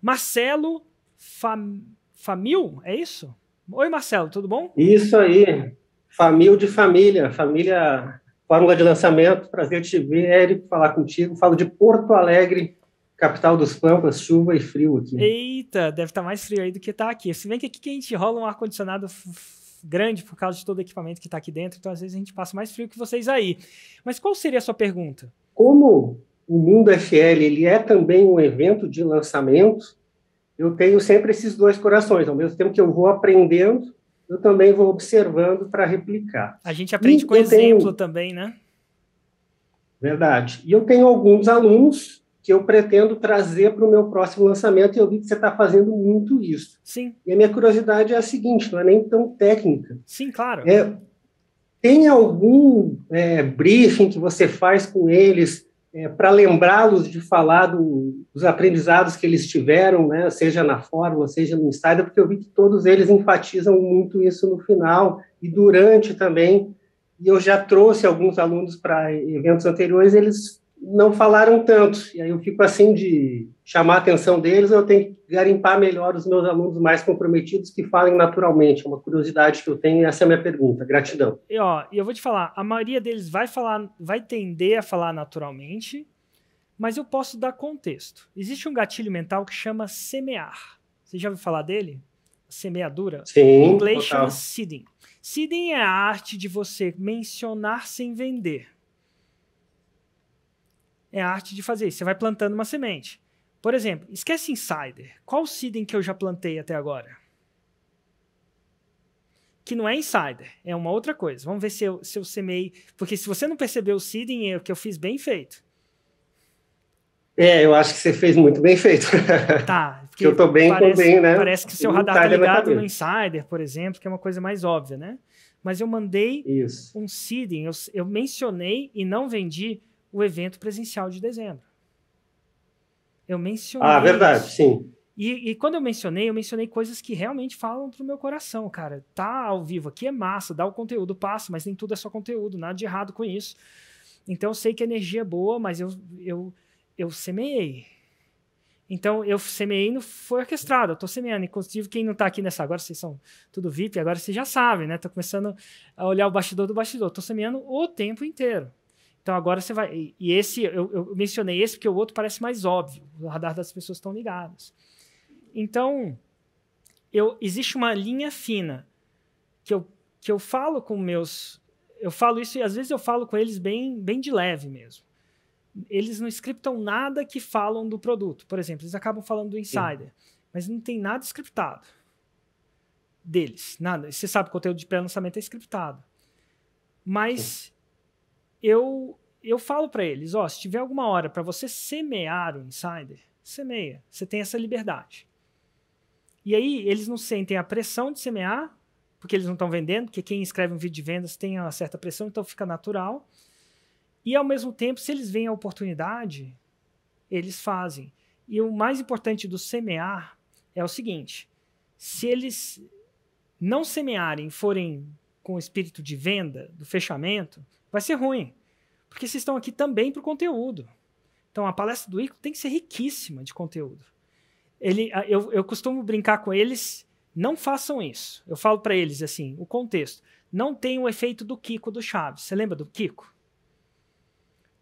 Marcelo Fam... Famil, é isso? Oi, Marcelo, tudo bom? Isso aí, Famil de família, família Fórmula de Lançamento, prazer te ver, Érico, falar contigo. Falo de Porto Alegre, capital dos Pampas, chuva e frio aqui. Eita, deve estar tá mais frio aí do que está aqui. Se bem que aqui que a gente rola um ar-condicionado grande por causa de todo o equipamento que está aqui dentro, então às vezes a gente passa mais frio que vocês aí. Mas qual seria a sua pergunta? Como o Mundo FL ele é também um evento de lançamento, eu tenho sempre esses dois corações. Ao mesmo tempo que eu vou aprendendo, eu também vou observando para replicar. A gente aprende e com exemplo tenho... também, né? Verdade. E eu tenho alguns alunos que eu pretendo trazer para o meu próximo lançamento, e eu vi que você está fazendo muito isso. Sim. E a minha curiosidade é a seguinte, não é nem tão técnica. Sim, claro. É, tem algum é, briefing que você faz com eles é, para lembrá-los de falar do, dos aprendizados que eles tiveram, né, seja na fórmula, seja no insider, porque eu vi que todos eles enfatizam muito isso no final e durante também. E eu já trouxe alguns alunos para eventos anteriores, eles não falaram tanto. E aí eu fico assim de chamar a atenção deles, eu tenho que garimpar melhor os meus alunos mais comprometidos que falem naturalmente. É uma curiosidade que eu tenho e essa é a minha pergunta. Gratidão. E ó, eu vou te falar, a maioria deles vai falar, vai tender a falar naturalmente, mas eu posso dar contexto. Existe um gatilho mental que chama semear. Você já ouviu falar dele? Semeadura? Sim. Em inglês total. chama seeding. Seeding é a arte de você mencionar sem vender é a arte de fazer isso. Você vai plantando uma semente. Por exemplo, esquece insider. Qual seeding que eu já plantei até agora? Que não é insider, é uma outra coisa. Vamos ver se eu, se eu semei. Porque se você não percebeu o seeding, é o que eu fiz bem feito. É, eu acho que você fez muito bem feito. Tá. Porque eu tô bem, parece, tô bem, né? Parece que seu radar tá ligado no insider, por exemplo, que é uma coisa mais óbvia, né? Mas eu mandei Isso. um seeding, eu, eu mencionei e não vendi o evento presencial de dezembro. Eu mencionei. Ah, verdade, isso. sim. E, e, quando eu mencionei, eu mencionei coisas que realmente falam pro meu coração, cara. Tá ao vivo aqui é massa, dá o conteúdo, passa, mas nem tudo é só conteúdo, nada de errado com isso. Então eu sei que a energia é boa, mas eu, eu, eu semeei. Então eu semeei, não foi orquestrado, eu tô semeando. Inclusive, quem não tá aqui nessa agora, vocês são tudo VIP, agora vocês já sabem, né? Tô começando a olhar o bastidor do bastidor. Tô semeando o tempo inteiro. Então agora você vai. E esse, eu, eu mencionei esse porque o outro parece mais óbvio. O radar das pessoas estão ligadas. Então, eu, existe uma linha fina que eu, que eu falo com meus. Eu falo isso e às vezes eu falo com eles bem, bem de leve mesmo. Eles não scriptam nada que falam do produto. Por exemplo, eles acabam falando do insider, Sim. mas não tem nada scriptado deles. Nada. Você sabe que o conteúdo de pré-lançamento é scriptado. Mas Sim eu eu falo para eles, ó, se tiver alguma hora para você semear o insider, semeia. Você tem essa liberdade. E aí eles não sentem a pressão de semear, porque eles não estão vendendo, porque quem escreve um vídeo de vendas tem uma certa pressão, então fica natural. E ao mesmo tempo, se eles veem a oportunidade, eles fazem. E o mais importante do semear é o seguinte: se eles não semearem, forem com o espírito de venda, do fechamento, vai ser ruim. Porque vocês estão aqui também para o conteúdo. Então a palestra do Ico tem que ser riquíssima de conteúdo. Ele, eu, eu costumo brincar com eles, não façam isso. Eu falo para eles assim, o contexto. Não tem o efeito do Kiko do Chaves. Você lembra do Kiko?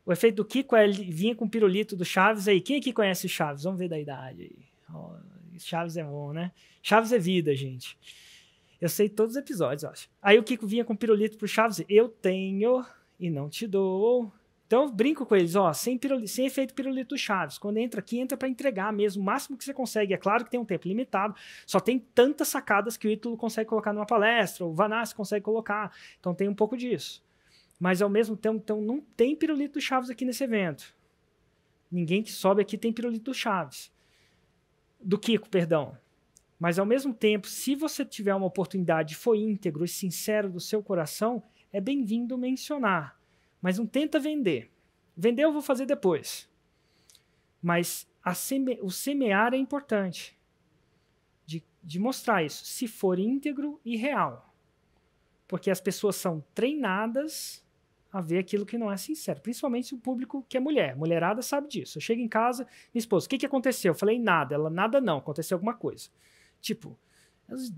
O efeito do Kiko é ele vinha com o pirulito do Chaves aí. Quem aqui conhece o Chaves? Vamos ver da idade aí. Oh, Chaves é bom, né? Chaves é vida, gente. Eu sei todos os episódios, eu acho. Aí o Kiko vinha com pirulito pro Chaves, eu tenho e não te dou. Então eu brinco com eles, ó, sem, pirulito, sem efeito pirulito do Chaves. Quando entra aqui, entra para entregar mesmo, o máximo que você consegue. É claro que tem um tempo limitado, só tem tantas sacadas que o Ítalo consegue colocar numa palestra, o Vanassi consegue colocar. Então tem um pouco disso. Mas ao mesmo tempo, então não tem pirulito do Chaves aqui nesse evento. Ninguém que sobe aqui tem pirulito do Chaves. Do Kiko, perdão. Mas ao mesmo tempo, se você tiver uma oportunidade e for íntegro e sincero do seu coração, é bem-vindo mencionar. Mas não tenta vender. Vender eu vou fazer depois. Mas seme... o semear é importante. De, de mostrar isso, se for íntegro e real. Porque as pessoas são treinadas a ver aquilo que não é sincero, principalmente o público que é mulher. Mulherada sabe disso. Eu chego em casa, minha esposa, o que, que aconteceu? Eu falei nada. Ela, nada não, aconteceu alguma coisa. Tipo,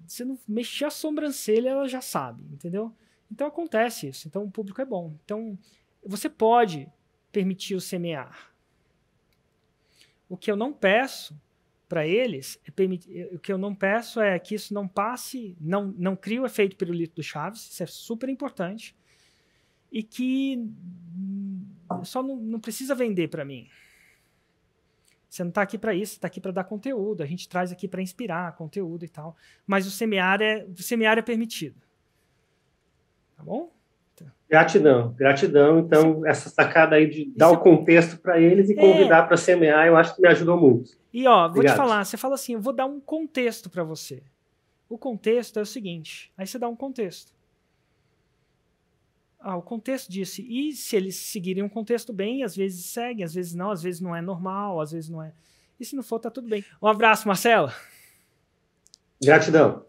você não mexer a sobrancelha, ela já sabe, entendeu? Então acontece isso. Então o público é bom. Então você pode permitir o semear. O que eu não peço para eles é permitir, o que eu não peço é que isso não passe, não não crie o efeito pirulito do Chaves, isso é super importante. E que só não, não precisa vender para mim. Você não está aqui para isso, está aqui para dar conteúdo. A gente traz aqui para inspirar conteúdo e tal. Mas o semear é, o é permitido. Tá bom? Gratidão, gratidão. Então, Sim. essa sacada aí de dar Isso. o contexto para eles e é. convidar é. para semear, eu acho que me ajudou muito. E ó, vou te falar, você fala assim, eu vou dar um contexto para você. O contexto é o seguinte, aí você dá um contexto. Ah, o contexto disso. E se eles seguirem um contexto bem, às vezes seguem, às vezes não, às vezes não é normal, às vezes não é. E se não for, tá tudo bem. Um abraço, Marcelo. Gratidão.